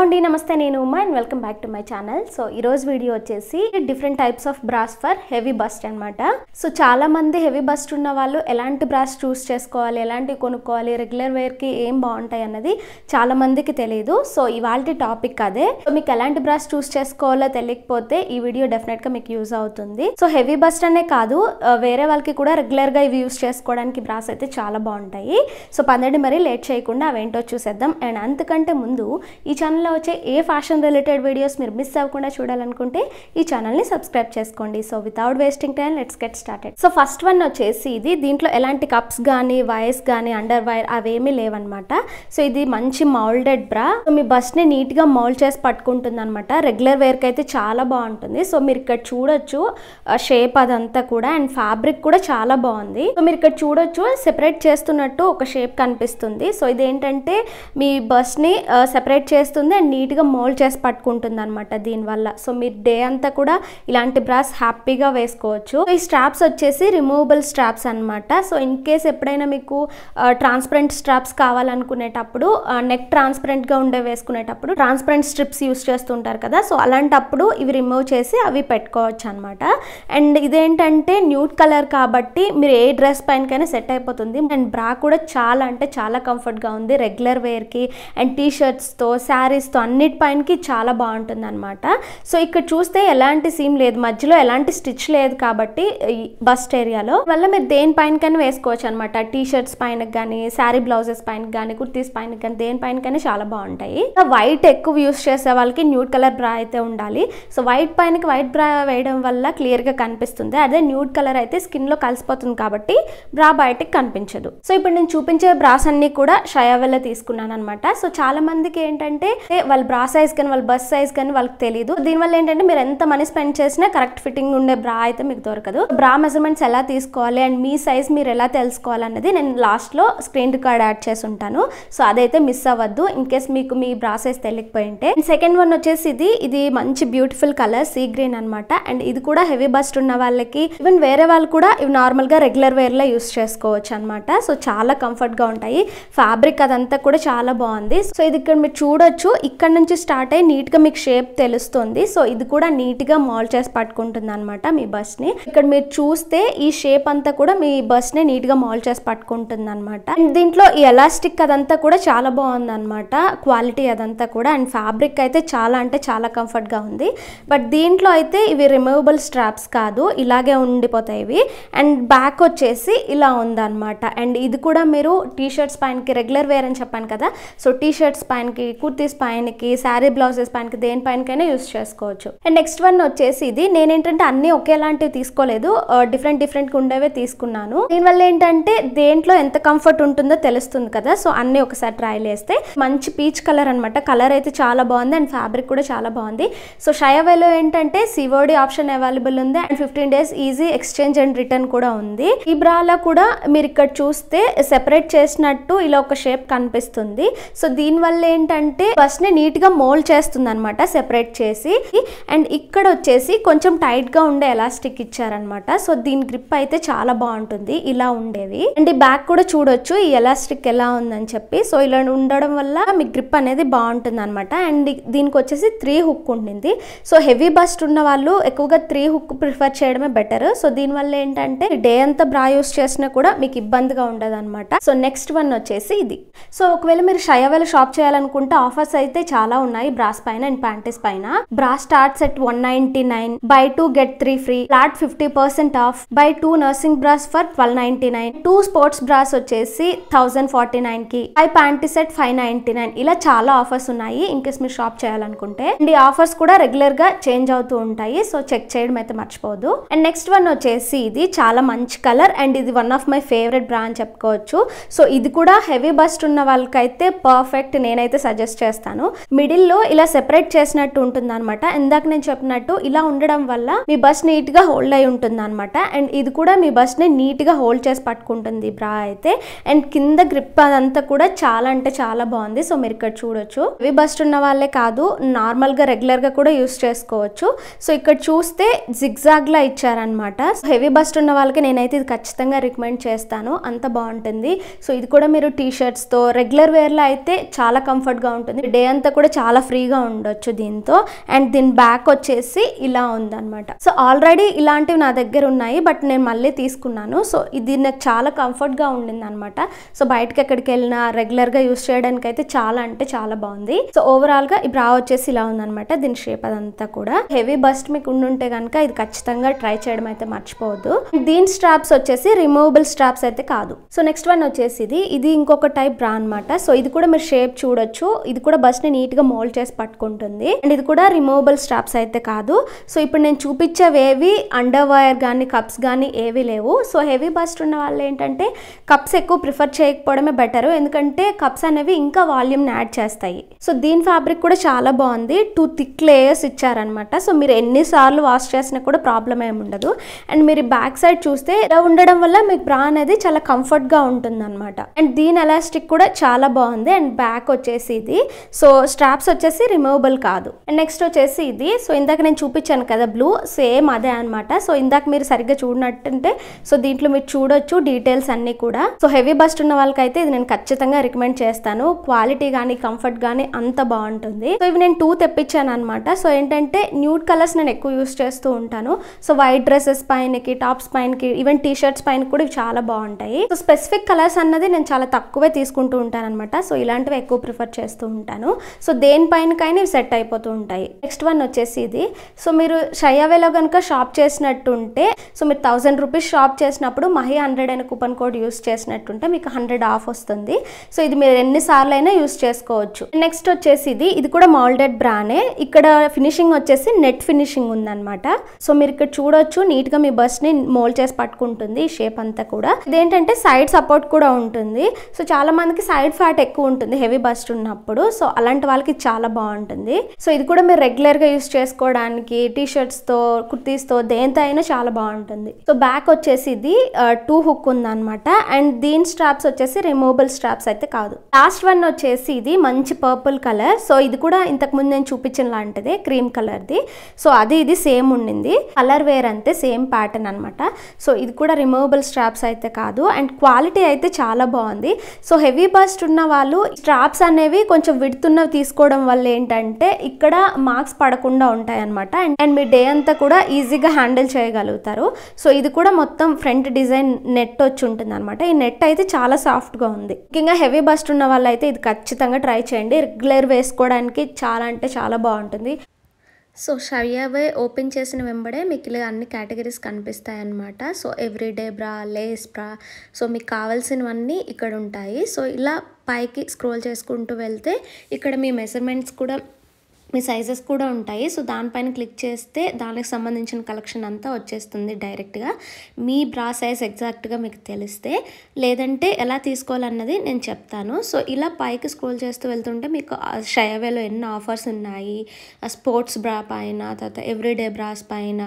hello అండి నమస్తే నేను Uma and welcome back to my channel so ఈ రోజు వీడియో వచ్చేసి different types of bras for heavy bust అనమాట సో చాలా మంది హెవీ బస్ట్ ఉన్న వాళ్ళు ఎలాంటి బ్రాస్ చూస్ చేసుకోవాలి ఎలాంటివి కొనుక్కోవాలి రెగ్యులర్ వేర్కి ఏం బాగుంటాయి అన్నది చాలా మందికి తెలియదు సో ఇవాళ టాపిక్ అదే సో మీకు ఎలాంటి బ్రాస్ చూస్ చేసుకోవాలో తెలియకపోతే ఈ వీడియో డెఫినెట్ గా మీకు యూజ్ అవుతుంది సో హెవీ బస్ట్ అనే కాదు వేరే వాళ్ళకి కూడా రెగ్యులర్ గా ఇవి యూజ్ చేసుకోవడానికి బ్రాస్ అయితే చాలా బాగుంటాయి సో పందండి మరి లేట్ చేయకుండా అవేంటో చూసేద్దాం అండ్ అంతకంటే ముందు ఈ ఛానల్లో ఛానల్లో వచ్చే ఏ ఫ్యాషన్ రిలేటెడ్ వీడియోస్ మీరు మిస్ అవ్వకుండా చూడాలనుకుంటే ఈ ఛానల్ని సబ్స్క్రైబ్ చేసుకోండి so without wasting time let's get started so first one వచ్చేసి ఇది దీంట్లో ఎలాంటి కప్స్ కానీ వైర్స్ కానీ అండర్ వైర్ అవేమీ లేవన్నమాట సో ఇది మంచి మౌల్డెడ్ బ్రా సో మీ నీట్ నీట్గా మౌల్డ్ చేసి పట్టుకుంటుంది అనమాట రెగ్యులర్ వేర్కి అయితే చాలా బాగుంటుంది సో మీరు ఇక్కడ చూడొచ్చు షేప్ అదంతా కూడా అండ్ ఫ్యాబ్రిక్ కూడా చాలా బాగుంది సో మీరు ఇక్కడ చూడొచ్చు సెపరేట్ చేస్తున్నట్టు ఒక షేప్ కనిపిస్తుంది సో ఇదేంటంటే మీ బస్ని సెపరేట్ చేస్తుంది నీట్గా మోల్డ్ చేసి పట్టుకుంటుంది అనమాట దీనివల్ల సో మీరు డే అంతా కూడా ఇలాంటి బ్రాస్ హ్యాపీగా వేసుకోవచ్చు ఈ స్ట్రాప్స్ వచ్చేసి రిమూవబుల్ స్ట్రాప్స్ అనమాట సో ఇన్ కేస్ ఎప్పుడైనా మీకు ట్రాన్స్పరెంట్ స్ట్రాప్స్ కావాలనుకునేటప్పుడు నెక్ ట్రాన్స్పరెంట్గా ఉండే వేసుకునేటప్పుడు ట్రాన్స్పరెంట్ స్ట్రిప్స్ యూస్ చేస్తుంటారు కదా సో అలాంటప్పుడు ఇవి రిమూవ్ చేసి అవి పెట్టుకోవచ్చు అనమాట అండ్ ఇదేంటంటే న్యూట్ కలర్ కాబట్టి మీరు ఏ డ్రెస్ పైనకైనా సెట్ అయిపోతుంది అండ్ బ్రా కూడా చాలా అంటే చాలా కంఫర్ట్గా ఉంది రెగ్యులర్ వేర్కి అండ్ టీషర్ట్స్తో శారీస్ పైన అన్నిటిపైనకి చాలా బాగుంటుంది అనమాట సో ఇక్కడ చూస్తే ఎలాంటి సీమ్ లేదు మధ్యలో ఎలాంటి స్టిచ్ లేదు కాబట్టి బస్ట్ ఏరియాలో వల్ల మీరు దేనిపైనకైనా వేసుకోవచ్చు అనమాట టీ షర్ట్స్ పైన కానీ శారీ బ్లౌజెస్ పైన కానీ కుర్తీస్ పైన కానీ దేనిపైనకైనా చాలా బాగుంటాయి వైట్ ఎక్కువ యూస్ చేసే వాళ్ళకి న్యూడ్ కలర్ బ్రా అయితే ఉండాలి సో వైట్ పైనకి వైట్ బ్రా వేయడం వల్ల క్లియర్గా కనిపిస్తుంది అదే న్యూడ్ కలర్ అయితే స్కిన్లో కలిసిపోతుంది కాబట్టి బ్రా బయటకి కనిపించదు సో ఇప్పుడు నేను చూపించే బ్రాస్ అన్ని కూడా వల్ల తీసుకున్నాను అనమాట సో చాలా మందికి ఏంటంటే వాళ్ళ బ్రా సైజ్ కానీ వాళ్ళ బస్ సైజ్ కానీ వాళ్ళకి తెలియదు దీనివల్ల ఏంటంటే మీరు ఎంత మనీ స్పెండ్ చేసినా కరెక్ట్ ఫిట్టింగ్ ఉండే బ్రా అయితే మీకు దొరకదు బ్రా మెజర్మెంట్స్ ఎలా తీసుకోవాలి అండ్ మీ సైజ్ మీరు ఎలా తెలుసుకోవాలన్నది నేను లాస్ట్లో స్క్రీన్ రికార్డ్ యాడ్ చేసి ఉంటాను సో అదైతే మిస్ అవ్వద్దు ఇన్ కేస్ మీకు మీ బ్రా సైజ్ తెలియకపోయింటే సెకండ్ వన్ వచ్చేసి ఇది ఇది మంచి బ్యూటిఫుల్ కలర్ సీ గ్రీన్ అనమాట అండ్ ఇది కూడా హెవీ బస్ట్ ఉన్న వాళ్ళకి ఈవెన్ వేరే వాళ్ళు కూడా ఇవి నార్మల్గా రెగ్యులర్ వేర్లో యూస్ చేసుకోవచ్చు అనమాట సో చాలా కంఫర్ట్గా ఉంటాయి ఫ్యాబ్రిక్ అదంతా కూడా చాలా బాగుంది సో ఇది ఇక్కడ మీరు చూడొచ్చు ఇక్కడ నుంచి స్టార్ట్ అయ్యి నీట్గా మీకు షేప్ తెలుస్తుంది సో ఇది కూడా నీట్గా మాల్ చేసి పట్టుకుంటుంది అనమాట మీ బస్ని ఇక్కడ మీరు చూస్తే ఈ షేప్ అంతా కూడా మీ నీట్ నీట్గా మాల్ చేసి పట్టుకుంటుంది అనమాట దీంట్లో ఈ ఎలాస్టిక్ అదంతా కూడా చాలా బాగుంది అనమాట క్వాలిటీ అదంతా కూడా అండ్ ఫ్యాబ్రిక్ అయితే చాలా అంటే చాలా కంఫర్ట్గా ఉంది బట్ దీంట్లో అయితే ఇవి రిమూవబుల్ స్ట్రాప్స్ కాదు ఇలాగే ఉండిపోతాయి ఇవి అండ్ బ్యాక్ వచ్చేసి ఇలా ఉంది అనమాట అండ్ ఇది కూడా మీరు టీ షర్ట్స్ పైనకి రెగ్యులర్ వేర్ అని చెప్పాను కదా సో టీ షర్ట్స్ పైనకి కుర్తీస్ పైన పైనకి శారీ బ్లౌజెస్ పైనకి దేనిపైనకైనా యూస్ చేసుకోవచ్చు అండ్ నెక్స్ట్ వన్ వచ్చేసి ఇది నేనేంటంటే అన్ని ఒకేలాంటివి తీసుకోలేదు డిఫరెంట్ డిఫరెంట్గా ఉండేవే తీసుకున్నాను దీనివల్ల ఏంటంటే దేంట్లో ఎంత కంఫర్ట్ ఉంటుందో తెలుస్తుంది కదా సో అన్ని ఒకసారి ట్రైల్ చేస్తే మంచి పీచ్ కలర్ అనమాట కలర్ అయితే చాలా బాగుంది అండ్ ఫ్యాబ్రిక్ కూడా చాలా బాగుంది సో షయవేలో ఏంటంటే సివోడి ఆప్షన్ అవైలబుల్ ఉంది and fifteen days easy exchange and return కూడా ఉంది ఈ బ్రాలో కూడా మీరు ఇక్కడ చూస్తే సెపరేట్ చేసినట్టు ఇలా ఒక షేప్ కనిపిస్తుంది సో దీనివల్ల ఏంటంటే ఫస్ట్ నీట్ నీట్గా మోల్డ్ చేస్తుంది అనమాట సెపరేట్ చేసి అండ్ ఇక్కడ వచ్చేసి కొంచెం టైట్గా ఉండే ఎలాస్టిక్ ఇచ్చారనమాట సో దీని గ్రిప్ అయితే చాలా బాగుంటుంది ఇలా ఉండేవి అండ్ ఈ బ్యాక్ కూడా చూడొచ్చు ఈ ఎలాస్టిక్ ఎలా ఉందని చెప్పి సో ఇలా ఉండడం వల్ల మీ గ్రిప్ అనేది బాగుంటుంది అనమాట అండ్ దీనికి వచ్చేసి త్రీ హుక్ ఉండింది సో హెవీ బస్ట్ ఉన్న వాళ్ళు ఎక్కువగా త్రీ హుక్ ప్రిఫర్ చేయడమే బెటర్ సో దీనివల్ల ఏంటంటే డే అంతా బ్రా యూస్ చేసినా కూడా మీకు ఇబ్బందిగా ఉండదు సో నెక్స్ట్ వన్ వచ్చేసి ఇది సో ఒకవేళ మీరు షయవేల షాప్ చేయాలనుకుంటే ఆఫర్స్ అయితే అయితే చాలా ఉన్నాయి బ్రాస్ పైన అండ్ ప్యాంటీస్ పైన bras starts at one ninety nine buy two get three free flat fifty percent off buy two nursing bras for twelve ninety nine two sports bras వచ్చేసి thousand forty nine కి ఐ panty set five ninety nine ఇలా చాలా offers ఉన్నాయి in case మీరు shop చేయాలనుకుంటే and ఈ offers కూడా రెగ్యులర్ గా చేంజ్ అవుతూ ఉంటాయి సో చెక్ చేయడం అయితే మర్చిపోదు అండ్ నెక్స్ట్ వన్ వచ్చేసి ఇది చాలా మంచి కలర్ అండ్ ఇది one of my favourite brand చెప్పుకోవచ్చు సో ఇది కూడా హెవీ బస్ట్ ఉన్న వాళ్ళకైతే పర్ఫెక్ట్ నేనైతే సజెస్ట్ చేస్తాను మిడిల్ లో ఇలా సెపరేట్ చేసినట్టు ఉంటుంది అనమాట ఇందాక నేను చెప్పినట్టు ఇలా ఉండడం వల్ల మీ బస్ నీట్ గా హోల్డ్ అయి ఉంటుంది అనమాట అండ్ ఇది కూడా మీ బస్ ని నీట్ గా హోల్డ్ చేసి పట్టుకుంటుంది బ్రా అయితే అండ్ కింద గ్రిప్ అదంతా కూడా చాలా అంటే చాలా బాగుంది సో మీరు ఇక్కడ చూడొచ్చు ఇవి బస్ ఉన్న వాళ్ళే కాదు నార్మల్ గా రెగ్యులర్ గా కూడా యూస్ చేసుకోవచ్చు సో ఇక్కడ చూస్తే జిగ్జాగ్ లా ఇచ్చారనమాట హెవీ బస్ట్ ఉన్న వాళ్ళకి నేనైతే ఇది ఖచ్చితంగా రికమెండ్ చేస్తాను అంత బాగుంటుంది సో ఇది కూడా మీరు టీ తో రెగ్యులర్ వేర్ లో అయితే చాలా కంఫర్ట్ గా ఉంటుంది డే అంతా కూడా చాలా ఫ్రీగా ఉండొచ్చు దీంతో అండ్ దీని బ్యాక్ వచ్చేసి ఇలా ఉందన్నమాట సో ఆల్రెడీ ఇలాంటివి నా దగ్గర ఉన్నాయి బట్ నేను మళ్ళీ తీసుకున్నాను సో ఇది నాకు చాలా కంఫర్ట్గా ఉండింది అనమాట సో బయటకి ఎక్కడికి వెళ్ళినా రెగ్యులర్గా యూస్ చేయడానికి అయితే చాలా అంటే చాలా బాగుంది సో ఓవరాల్గా ఈ బ్రా వచ్చేసి ఇలా ఉందనమాట దీని షేప్ అదంతా కూడా హెవీ బస్ట్ మీకు ఉండుంటే కనుక ఇది ఖచ్చితంగా ట్రై చేయడం అయితే మర్చిపోవద్దు దీని స్ట్రాప్స్ వచ్చేసి రిమూవబుల్ స్ట్రాప్స్ అయితే కాదు సో నెక్స్ట్ వన్ వచ్చేసి ఇది ఇది ఇంకొక టైప్ బ్రా అనమాట సో ఇది కూడా మీరు షేప్ చూడొచ్చు ఇది కూడా బస్ ని నీట్గా మోల్డ్ చేసి పట్టుకుంటుంది అండ్ ఇది కూడా రిమూవబుల్ స్ట్రాప్స్ అయితే కాదు సో ఇప్పుడు నేను చూపించేవేవి అండర్ వైర్ కానీ కప్స్ కానీ ఏవి లేవు సో హెవీ బస్ట్ ఉన్న వాళ్ళు ఏంటంటే కప్స్ ఎక్కువ ప్రిఫర్ చేయకపోవడమే బెటర్ ఎందుకంటే కప్స్ అనేవి ఇంకా వాల్యూమ్ని యాడ్ చేస్తాయి సో దీని ఫ్యాబ్రిక్ కూడా చాలా బాగుంది టూ థిక్ లేయర్స్ ఇచ్చారనమాట సో మీరు ఎన్నిసార్లు వాష్ చేసినా కూడా ప్రాబ్లం ఏమి ఉండదు అండ్ మీరు బ్యాక్ సైడ్ చూస్తే ఇలా ఉండడం వల్ల మీకు బ్రా అనేది చాలా కంఫర్ట్గా ఉంటుంది అనమాట అండ్ దీని ఎలాస్టిక్ కూడా చాలా బాగుంది అండ్ బ్యాక్ వచ్చేసి ఇది సో సో స్ట్రాప్స్ వచ్చేసి రిమూవబుల్ కాదు నెక్స్ట్ వచ్చేసి ఇది సో ఇందాక నేను చూపించాను కదా బ్లూ సేమ్ అదే అనమాట సో ఇందాక మీరు సరిగ్గా చూడనట్టుంటే సో దీంట్లో మీరు చూడొచ్చు డీటెయిల్స్ అన్నీ కూడా సో హెవీ బస్ట్ ఉన్న వాళ్ళకైతే ఇది నేను ఖచ్చితంగా రికమెండ్ చేస్తాను క్వాలిటీ కానీ కంఫర్ట్ కానీ అంత బాగుంటుంది సో ఇవి నేను టూ తెప్పించాను అనమాట సో ఏంటంటే న్యూడ్ కలర్స్ నేను ఎక్కువ యూస్ చేస్తూ ఉంటాను సో వైట్ డ్రెస్సెస్ పైనకి టాప్స్ పైనకి ఈవెన్ టీషర్ట్స్ పైన కూడా ఇవి చాలా బాగుంటాయి సో స్పెసిఫిక్ కలర్స్ అన్నది నేను చాలా తక్కువే తీసుకుంటూ ఉంటాను అనమాట సో ఇలాంటివి ఎక్కువ ప్రిఫర్ చేస్తూ ఉంటాను సో దేనిపైనకైనా ఇవి సెట్ అయిపోతూ ఉంటాయి నెక్స్ట్ వన్ వచ్చేసి ఇది సో మీరు షయావేలో కనుక షాప్ చేసినట్టుంటే సో మీరు థౌజండ్ రూపీస్ షాప్ చేసినప్పుడు మహి హండ్రెడ్ అనే కూపన్ కోడ్ యూస్ చేసినట్టుంటే మీకు హండ్రెడ్ ఆఫ్ వస్తుంది సో ఇది మీరు ఎన్నిసార్లు అయినా యూస్ చేసుకోవచ్చు నెక్స్ట్ వచ్చేసి ఇది ఇది కూడా మాల్డెడ్ బ్రానే ఇక్కడ ఫినిషింగ్ వచ్చేసి నెట్ ఫినిషింగ్ ఉందన్నమాట సో మీరు ఇక్కడ చూడొచ్చు నీట్గా మీ బస్ని మోల్డ్ చేసి పట్టుకుంటుంది ఈ షేప్ అంతా కూడా ఇదేంటంటే సైడ్ సపోర్ట్ కూడా ఉంటుంది సో చాలా మందికి సైడ్ ఫ్యాట్ ఎక్కువ ఉంటుంది హెవీ బస్ట్ ఉన్నప్పుడు సో అలాంటి వాళ్ళకి చాలా బాగుంటుంది సో ఇది కూడా మీరు రెగ్యులర్గా యూస్ చేసుకోవడానికి టీ షర్ట్స్తో కుర్తీస్తో దేంతో అయినా చాలా బాగుంటుంది సో బ్యాక్ వచ్చేసి ఇది టూ హుక్ ఉందనమాట అండ్ దీని స్ట్రాప్స్ వచ్చేసి రిమూవబుల్ స్ట్రాప్స్ అయితే కాదు లాస్ట్ వన్ వచ్చేసి ఇది మంచి పర్పుల్ కలర్ సో ఇది కూడా ఇంతకు ముందు నేను చూపించిన లాంటిదే క్రీమ్ కలర్ది సో అది ఇది సేమ్ ఉండింది కలర్ వేర్ అంతే సేమ్ ప్యాటర్న్ అనమాట సో ఇది కూడా రిమూవబుల్ స్ట్రాప్స్ అయితే కాదు అండ్ క్వాలిటీ అయితే చాలా బాగుంది సో హెవీ బస్ట్ ఉన్న వాళ్ళు స్ట్రాప్స్ అనేవి కొంచెం విడుతు పొద్దున్నవి తీసుకోవడం వల్ల ఏంటంటే ఇక్కడ మార్క్స్ పడకుండా ఉంటాయి అనమాట అండ్ మీ డే అంతా కూడా ఈజీగా హ్యాండిల్ చేయగలుగుతారు సో ఇది కూడా మొత్తం ఫ్రంట్ డిజైన్ నెట్ వచ్చి ఉంటుంది అనమాట ఈ నెట్ అయితే చాలా సాఫ్ట్గా ఉంది ముఖ్యంగా హెవీ బస్ట్ ఉన్న వాళ్ళైతే ఇది ఖచ్చితంగా ట్రై చేయండి రెగ్యులర్ వేసుకోవడానికి చాలా అంటే చాలా బాగుంటుంది సో షవియావే ఓపెన్ చేసిన వెంబడే మీకు ఇలా అన్ని కేటగిరీస్ కనిపిస్తాయి అన్నమాట so everyday bra lace bra so మీకు కావాల్సినవన్నీ ఇక్కడ ఉంటాయి సో ఇలా పైకి స్క్రోల్ చేసుకుంటూ వెళ్తే ఇక్కడ మీ మెజర్మెంట్స్ కూడా మీ సైజెస్ కూడా ఉంటాయి సో దానిపైన క్లిక్ చేస్తే దానికి సంబంధించిన కలెక్షన్ అంతా వచ్చేస్తుంది డైరెక్ట్గా మీ బ్రా సైజ్ ఎగ్జాక్ట్గా మీకు తెలిస్తే లేదంటే ఎలా తీసుకోవాలన్నది నేను చెప్తాను సో ఇలా పైకి స్క్రోల్ చేస్తూ వెళ్తుంటే మీకు షయవేలో ఎన్ని ఆఫర్స్ ఉన్నాయి స్పోర్ట్స్ బ్రా పైన తర్వాత ఎవ్రీడే బ్రాస్ పైన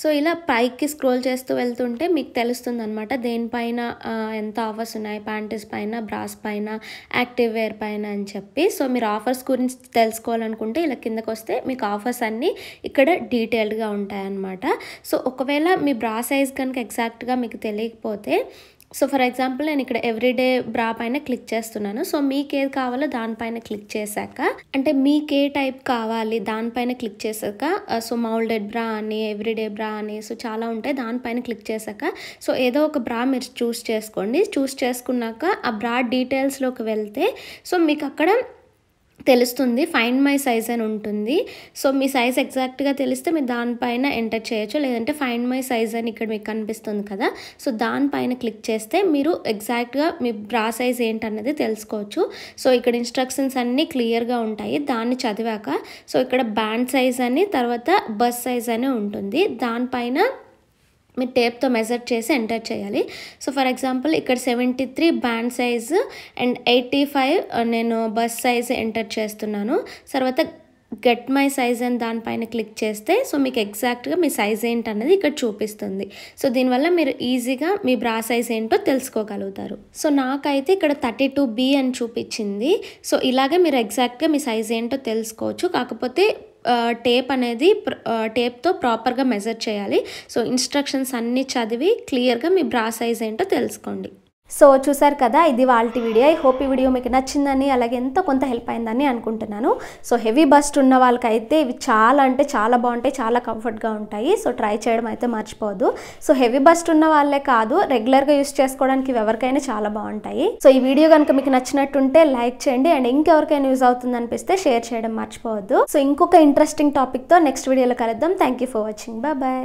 సో ఇలా పైకి స్క్రోల్ చేస్తూ వెళ్తుంటే మీకు తెలుస్తుంది అనమాట దేనిపైన ఎంత ఆఫర్స్ ఉన్నాయి ప్యాంటీస్ పైన బ్రాస్ పైన యాక్టివ్ వేర్ పైన అని చెప్పి సో మీరు ఆఫర్స్ గురించి తెలుసుకోవాలనుకుంటే ఇలా కిందకు వస్తే మీకు ఆఫర్స్ అన్నీ ఇక్కడ డీటెయిల్డ్గా ఉంటాయన్నమాట సో ఒకవేళ మీ బ్రా సైజ్ కనుక ఎగ్జాక్ట్గా మీకు తెలియకపోతే సో ఫర్ ఎగ్జాంపుల్ నేను ఇక్కడ ఎవ్రీడే బ్రా పైన క్లిక్ చేస్తున్నాను సో మీకు ఏది కావాలో దానిపైన క్లిక్ చేశాక అంటే మీకు ఏ టైప్ కావాలి దానిపైన క్లిక్ చేశాక సో మౌల్డెడ్ బ్రా అని ఎవ్రీడే బ్రా అని సో చాలా ఉంటాయి దానిపైన క్లిక్ చేశాక సో ఏదో ఒక బ్రా మీరు చూస్ చేసుకోండి చూస్ చేసుకున్నాక ఆ బ్రా డీటెయిల్స్లోకి వెళ్తే సో మీకు అక్కడ తెలుస్తుంది ఫైండ్ మై సైజ్ అని ఉంటుంది సో మీ సైజ్ ఎగ్జాక్ట్గా తెలిస్తే మీరు దానిపైన ఎంటర్ చేయొచ్చు లేదంటే ఫైండ్ మై సైజ్ అని ఇక్కడ మీకు కనిపిస్తుంది కదా సో దానిపైన క్లిక్ చేస్తే మీరు ఎగ్జాక్ట్గా మీ బ్రా సైజ్ ఏంటన్నది తెలుసుకోవచ్చు సో ఇక్కడ ఇన్స్ట్రక్షన్స్ అన్నీ క్లియర్గా ఉంటాయి దాన్ని చదివాక సో ఇక్కడ బ్యాండ్ సైజ్ అని తర్వాత బస్ సైజ్ అని ఉంటుంది దానిపైన మీరు టేప్తో మెజర్ చేసి ఎంటర్ చేయాలి సో ఫర్ ఎగ్జాంపుల్ ఇక్కడ seventy three band size and eighty five నేను బస్ సైజ్ ఎంటర్ చేస్తున్నాను తర్వాత గెట్ మై సైజ్ అని దానిపైన క్లిక్ చేస్తే సో మీకు ఎగ్జాక్ట్గా మీ సైజ్ ఏంటన్నది ఇక్కడ చూపిస్తుంది సో దీనివల్ల మీరు ఈజీగా మీ బ్రా సైజ్ ఏంటో తెలుసుకోగలుగుతారు సో నాకైతే ఇక్కడ థర్టీ టూ బి అని చూపించింది సో ఇలాగే మీరు ఎగ్జాక్ట్గా మీ సైజ్ ఏంటో తెలుసుకోవచ్చు కాకపోతే టేప్ అనేది టేప్తో ప్రాపర్గా మెజర్ చేయాలి సో ఇన్స్ట్రక్షన్స్ అన్నీ చదివి క్లియర్గా మీ బ్రా సైజ్ ఏంటో తెలుసుకోండి సో చూసారు కదా ఇది వాళ్ళ వీడియో ఐ హోప్ ఈ వీడియో మీకు నచ్చిందని అలాగే ఎంతో కొంత హెల్ప్ అయిందని అనుకుంటున్నాను సో హెవీ బస్ట్ ఉన్న వాళ్ళకైతే ఇవి చాలా అంటే చాలా బాగుంటాయి చాలా కంఫర్ట్గా ఉంటాయి సో ట్రై చేయడం అయితే మర్చిపోదు సో హెవీ బస్ట్ ఉన్న వాళ్ళే కాదు రెగ్యులర్గా యూస్ చేసుకోవడానికి ఎవరికైనా చాలా బాగుంటాయి సో ఈ వీడియో కనుక మీకు నచ్చినట్టుంటే లైక్ చేయండి అండ్ ఇంకెవరికైనా యూజ్ అవుతుంది అనిపిస్తే షేర్ చేయడం మర్చిపోవద్దు సో ఇంకొక ఇంట్రెస్టింగ్ టాపిక్తో నెక్స్ట్ వీడియోలో కలుద్దాం థ్యాంక్ ఫర్ వాచింగ్ బాయ్